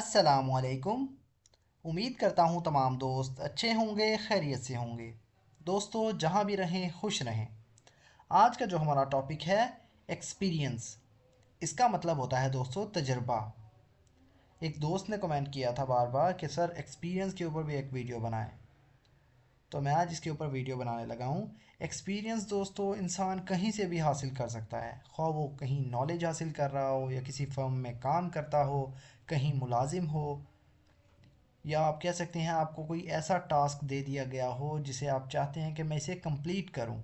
असलकुम उम्मीद करता हूँ तमाम दोस्त अच्छे होंगे खैरियत से होंगे दोस्तों जहाँ भी रहें खुश रहें आज का जो हमारा टॉपिक है एक्सपीरियंस इसका मतलब होता है दोस्तों तजर्बा एक दोस्त ने कमेंट किया था बार बार कि सर एक्सपीरियंस के ऊपर भी एक वीडियो बनाएं तो मैं आज इसके ऊपर वीडियो बनाने लगा हूँ एक्सपीरियंस दोस्तों इंसान कहीं से भी हासिल कर सकता है खौ वो कहीं नॉलेज हासिल कर रहा हो या किसी फर्म में काम करता हो कहीं मुलाजिम हो या आप कह सकते हैं आपको कोई ऐसा टास्क दे दिया गया हो जिसे आप चाहते हैं कि मैं इसे कंप्लीट करूं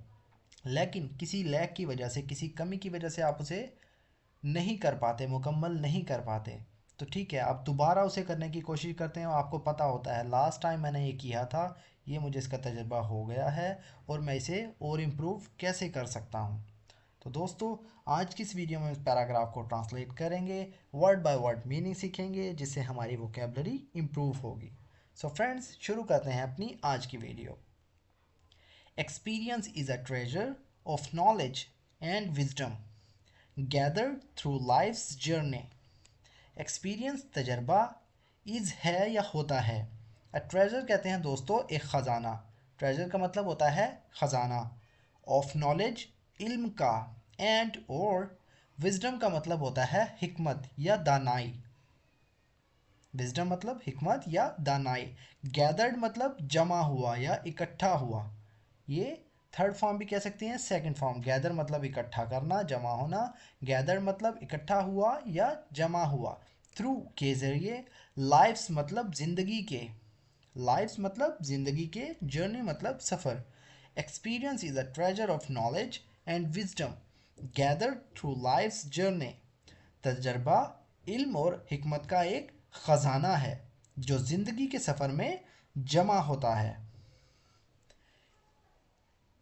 लेकिन किसी लैक की वजह से किसी कमी की वजह से आप उसे नहीं कर पाते मुकम्मल नहीं कर पाते तो ठीक है आप दोबारा उसे करने की कोशिश करते हैं और आपको पता होता है लास्ट टाइम मैंने ये किया था ये मुझे इसका तजर्बा हो गया है और मैं इसे और इम्प्रूव कैसे कर सकता हूँ तो दोस्तों आज की इस वीडियो में इस पैराग्राफ को ट्रांसलेट करेंगे वर्ड बाय वर्ड मीनिंग सीखेंगे जिससे हमारी वोकेबलरी इम्प्रूव होगी सो फ्रेंड्स शुरू करते हैं अपनी आज की video experience is a treasure of knowledge and wisdom gather through life's journey experience तजर्बा इज़ है या होता है ट्रेजर कहते हैं दोस्तों एक ख़ज़ाना ट्रेजर का मतलब होता है ख़ज़ाना ऑफ नॉलेज इल्म का एंड और विजडम का मतलब होता है हिकमत या दानाई विजडम मतलब हिकमत या दानाई गैदर्ड मतलब जमा हुआ या इकट्ठा हुआ ये थर्ड फॉर्म भी कह सकते हैं सेकंड फॉर्म गैदर मतलब इकट्ठा करना जमा होना गैदर मतलब इकट्ठा हुआ या जमा हुआ थ्रू के ज़रिए लाइफ्स मतलब ज़िंदगी के लाइफ मतलब ज़िंदगी के जर्नी मतलब सफ़र experience is a treasure of knowledge and wisdom gather through life journey तजर्बा इल्म और हमत का एक ख़जाना है जो ज़िंदगी के सफ़र में जमा होता है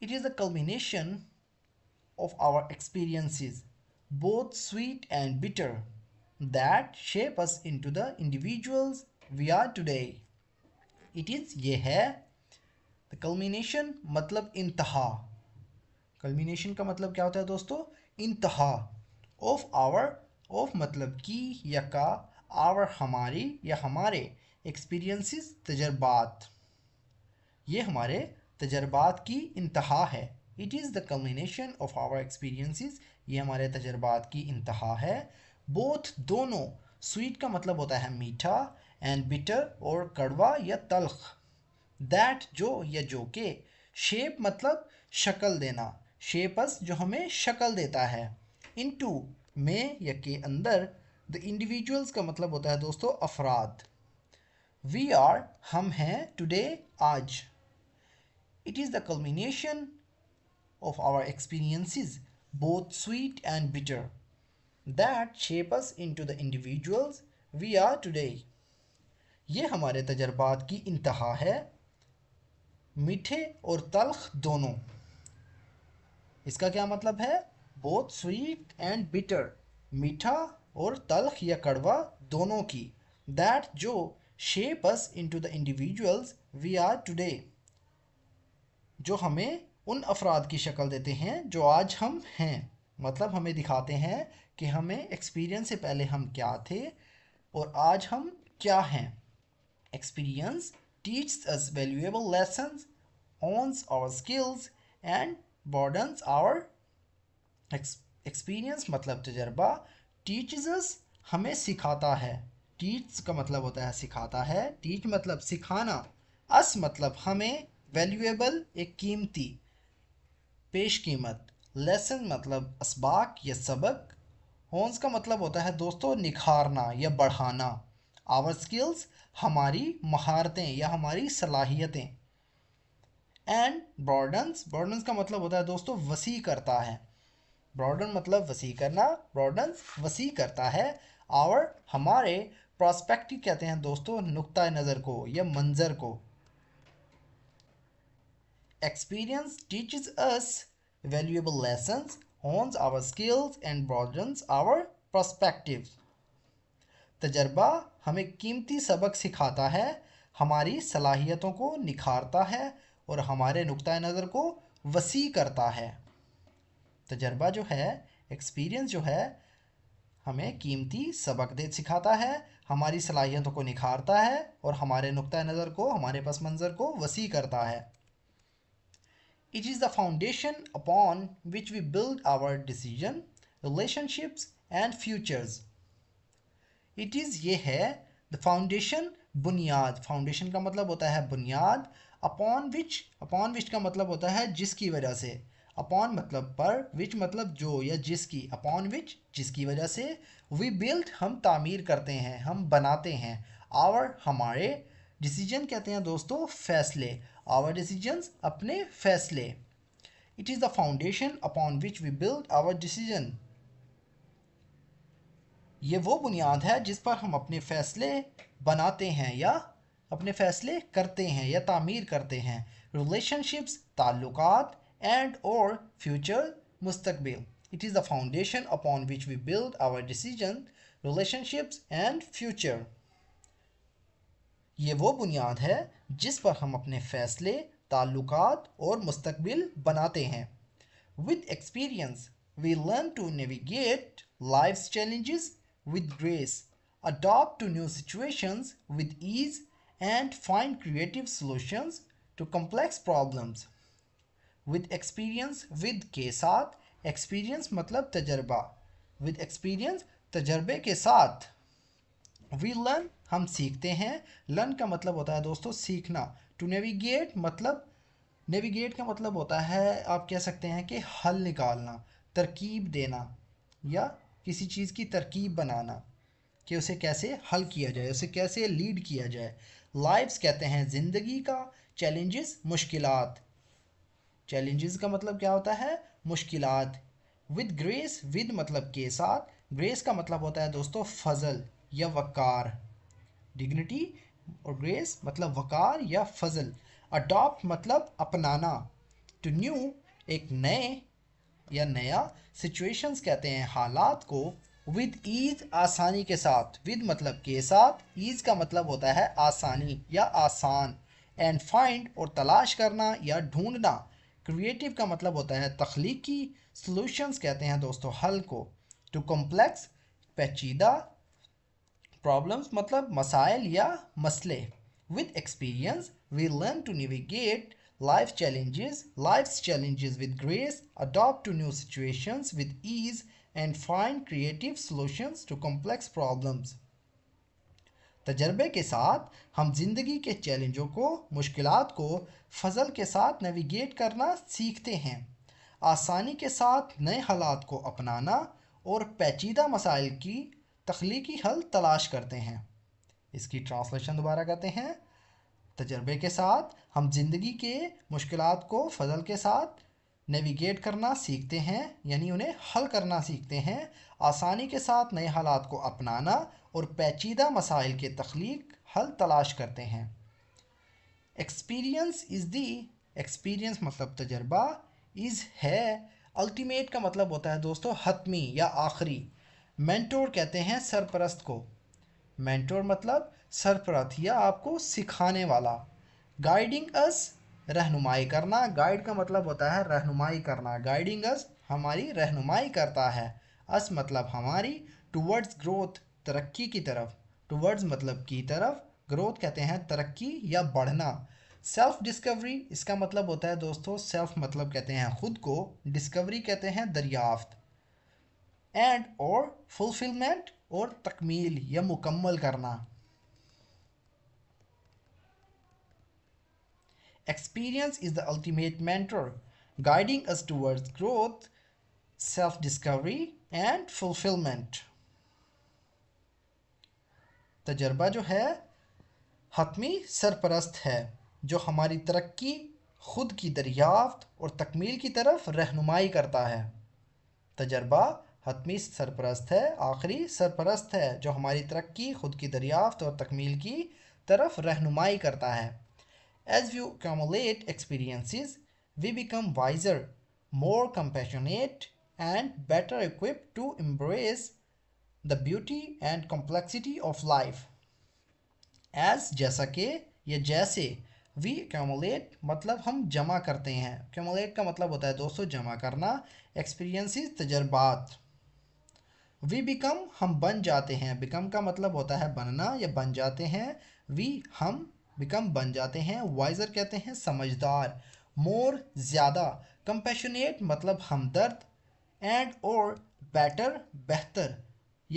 is is a of our experiences both sweet and bitter that shape us into the individuals we are today it is ये है द कलमिनेशन मतलब इंतहा कलमिनेशन का मतलब क्या होता है दोस्तों इंतहा ऑफ आवर ऑफ मतलब की या का आवर हमारी या हमारे एक्सपीरियंसेस तजर्बात ये हमारे तजर्बात की इंतहा है it is the culmination of our experiences ये हमारे तजर्बात की इंतहा है बोथ दोनों स्वीट का मतलब होता है मीठा एंड बिटर और कड़वा या तलख दैट जो या जो के शेप मतलब शक्ल देना शेपस जो हमें शक्ल देता है इन टू में या के अंदर द इंडिविजुअल्स का मतलब होता है दोस्तों अफराद वी आर हम हैं टुडे आज it is the culmination of our experiences both sweet and bitter that shapes into the individuals we are today ये हमारे तजर्बात की इंतहा है मीठे और तलख दोनों इसका क्या मतलब है बोथ स्वीट एंड बिटर मीठा और तलख या कड़वा दोनों की दैट जो shape us into the individuals we are today जो हमें उन अफराद की शक्ल देते हैं जो आज हम हैं मतलब हमें दिखाते हैं कि हमें एक्सपीरियंस से पहले हम क्या थे और आज हम क्या हैं Experience teaches us valuable lessons, owns our skills and broadens our experience मतलब तजर्बा टीचर्स हमें सिखाता है टीच का मतलब होता है सिखाता है टीच मतलब सिखाना अस मतलब हमें वैल्यूएबल एक कीमती पेश कीमत लेसन मतलब इसबाक या सबक हॉन्स का मतलब होता है दोस्तों निखारना या बढ़ाना आवर स्किल्स हमारी महारतें या हमारी सलाहियतें एंड ब्रॉडन्स ब्रॉडन्स का मतलब होता है दोस्तों वसी करता है ब्रॉडन मतलब वसी करना ब्रॉडन्स वसी करता है आवर हमारे प्रॉस्पेक्टिव कहते हैं दोस्तों नुकता नज़र को या मंज़र को experience teaches us valuable lesson hones our skills and broadens our perspectives. तजर्बा हमें कीमती सबक सिखाता है हमारी सलाहियतों को निखारता है और हमारे नुक़ नज़र को वसी करता है तजर्बा जो है एक्सपीरियंस जो है हमें कीमती सबक दे सिखाता है हमारी सलाहियतों को निखारता है और हमारे नुक़ नज़र को हमारे पस मंज़र को वसी करता है it is the foundation upon which we build our decision relationships and futures it is ये है द फाउंडेशन बुनियाद फाउंडेशन का मतलब होता है बुनियाद अपॉन विच अपॉन विच का मतलब होता है जिसकी वजह से अपॉन मतलब पर विच मतलब जो या जिसकी अपॉन विच जिसकी वजह से वी बिल्ड हम तामीर करते हैं हम बनाते हैं आवर हमारे डिसीजन कहते हैं दोस्तों फैसले आवर डिसीजंस अपने फैसले it is the foundation upon which we build our decision ये वो बुनियाद है जिस पर हम अपने फ़ैसले बनाते हैं या अपने फ़ैसले करते हैं या तामीर करते हैं रिलेशनशिप्स ताल्लुक एंड और फ्यूचर मुस्तबिल it is the foundation upon which we build our decision relationships and future ये वो बुनियाद है जिस पर हम अपने फ़ैसले ताल्लुक और मुस्तबिल बनाते हैं with experience we learn to navigate life challenges with grace, adapt to new situations with ease, and find creative solutions to complex problems. With experience, with के साथ experience मतलब तजर्बा with experience तजर्बे के साथ we learn हम सीखते हैं learn का मतलब होता है दोस्तों सीखना to navigate मतलब नेविगेट का मतलब होता है आप कह सकते हैं कि हल निकालना तरकीब देना या किसी चीज़ की तरकीब बनाना कि उसे कैसे हल किया जाए उसे कैसे लीड किया जाए लाइफ्स कहते हैं ज़िंदगी का चैलेंजेस मुश्किल चैलेंजेस का मतलब क्या होता है मुश्किल विद ग्रेस विद मतलब के साथ ग्रेस का मतलब होता है दोस्तों फजल या वक़ार डिग्निटी और ग्रेस मतलब वक़ार या फजल अडॉप्ट मतलब अपनाना टू न्यू एक नए या नया सिचुएशंस कहते हैं हालात को विद ईज आसानी के साथ विद मतलब के साथ ईज का मतलब होता है आसानी या आसान एंड फाइंड और तलाश करना या ढूंढना क्रिएटिव का मतलब होता है तख्लीकी सॉल्यूशंस कहते हैं दोस्तों हल को टू कॉम्प्लेक्स पेचीदा प्रॉब्लम्स मतलब मसाइल या मसले with experience we learn to navigate Life challenges, life's challenges with grace, adapt to new situations with ease, and find creative solutions to complex problems. तजर्बे के साथ हम जिंदगी के चैलेंजों को मुश्किल को फजल के साथ नेविगेट करना सीखते हैं आसानी के साथ नए हालात को अपनाना और पेचीदा मसाइल की तख्लीकी हल तलाश करते हैं इसकी ट्रांसलेशन दोबारा करते हैं तजर्बे के साथ हम ज़िंदगी के मुश्किल को फ़जल के साथ नेविगेट करना सीखते हैं यानी उन्हें हल करना सीखते हैं आसानी के साथ नए हालात को अपनाना और पेचीदा मसाइल के तख्लीक हल तलाश करते हैं एक्सपीरियंस इज़ दी एक्सपीरियंस मतलब तजर्बा इज़ है अल्टीमेट का मतलब होता है दोस्तों हतमी या आखिरी मैंटोर कहते हैं सरपरस्त को मेंटोर मतलब सरप्रथ या आपको सिखाने वाला गाइडिंग अस रहनुमाई करना गाइड का मतलब होता है रहनुमाई करना गाइडिंग अस हमारी रहनुमाई करता है अस मतलब हमारी टूवर्ड्स ग्रोथ तरक्की की तरफ टूवर्ड्स मतलब की तरफ ग्रोथ कहते हैं तरक्की या बढ़ना सेल्फ डिस्कवरी इसका मतलब होता है दोस्तों सेल्फ मतलब कहते हैं खुद को डिस्कवरी कहते हैं दरियाफ्त एंड और फुलफिलमेंट और तकमील या मुकम्मल करना experience is the ultimate mentor guiding us towards growth self discovery and fulfilment तजर्बा जो है हतमी सरपरस्त है जो हमारी तरक्की खुद की दरियाफ्त और तकमील की तरफ रहनुमाई करता है तजर्बा हतमी सरपरस्त है आखिरी सरपरस्त है जो हमारी तरक्की खुद की दरियाफ्त और तकमील की तरफ रहनुमाई करता है as we accumulate experiences we become wiser more compassionate and better equip to embrace the beauty and complexity of life as जैसा कि या जैसे वी कैमोलेट मतलब हम जमा करते हैं कैमोलेट का मतलब होता है दोस्तों जमा करना एक्सपीरियंसिस तजर्बात वी बिकम हम बन जाते हैं बिकम का मतलब होता है बनना या बन जाते हैं वी हम बिकम बन जाते हैं वाइजर कहते हैं समझदार मोर ज़्यादा कंपेशनेट मतलब हमदर्द एंड और बेटर बेहतर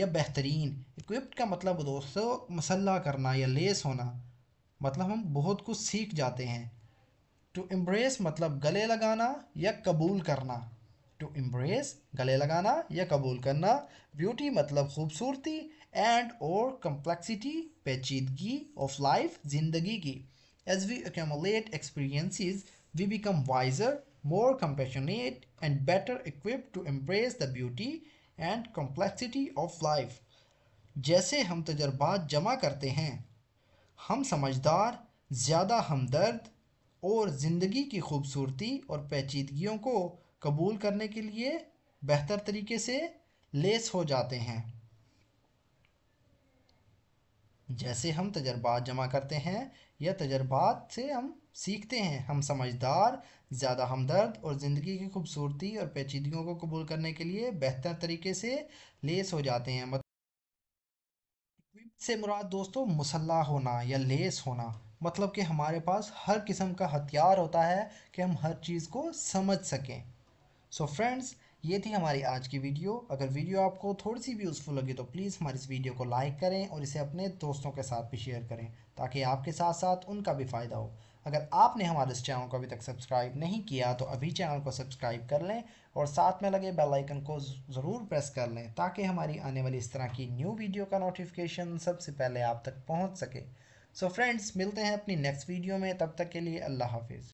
या बेहतरीन इक्विप्ड का मतलब दोस्तों मसल्ला करना या लेस होना मतलब हम बहुत कुछ सीख जाते हैं टू एम्ब्रेस मतलब गले लगाना या कबूल करना टू एम्ब्रेस गले लगाना या कबूल करना ब्यूटी मतलब खूबसूरती एंड और कम्प्लेक्सिटी पेचीदगी ऑफ लाइफ जिंदगी की as we accumulate experiences we become wiser more compassionate and better equip to embrace the beauty and complexity of life जैसे हम तजर्बात जमा करते हैं हम समझदार ज़्यादा हमदर्द और ज़िंदगी की खूबसूरती और पेचीदगियों को कबूल करने के लिए बेहतर तरीके से लेस हो जाते हैं जैसे हम तजर्बात जमा करते हैं या तजर्बात से हम सीखते हैं हम समझदार ज़्यादा हमदर्द और ज़िंदगी की खूबसूरती और पेचीदगियों को कबूल करने के लिए बेहतर तरीके से लेस हो जाते हैं मतलब से मुराद दोस्तों मुसल्ला होना या लेस होना मतलब कि हमारे पास हर किस्म का हथियार होता है कि हम हर चीज़ को समझ सकें सो so फ्रेंड्स ये थी हमारी आज की वीडियो अगर वीडियो आपको थोड़ी सी भी यूज़फुल लगी तो प्लीज़ हमारी इस वीडियो को लाइक करें और इसे अपने दोस्तों के साथ भी शेयर करें ताकि आपके साथ साथ उनका भी फ़ायदा हो अगर आपने हमारे इस चैनल को अभी तक सब्सक्राइब नहीं किया तो अभी चैनल को सब्सक्राइब कर लें और साथ में लगे बेल आइकन को ज़रूर प्रेस कर लें ताकि हमारी आने वाली इस तरह की न्यू वीडियो का नोटिफिकेशन सबसे पहले आप तक पहुँच सके सो so फ्रेंड्स मिलते हैं अपनी नेक्स्ट वीडियो में तब तक के लिए अल्लाह हाफिज़